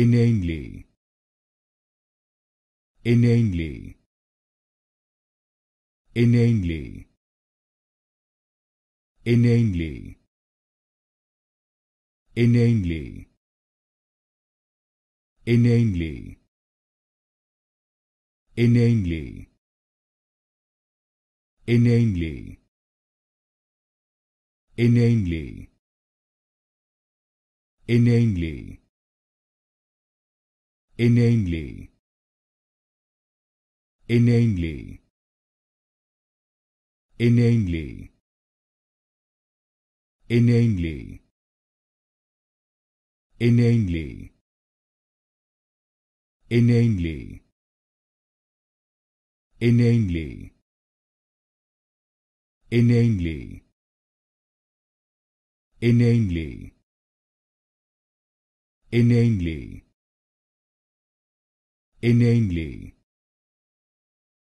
inanely inanely inanely inanely inanely inanely inanely inanely inanely inanely inanely inanely inanely inanely inanely inanely inanely inanely inanely inanely inanely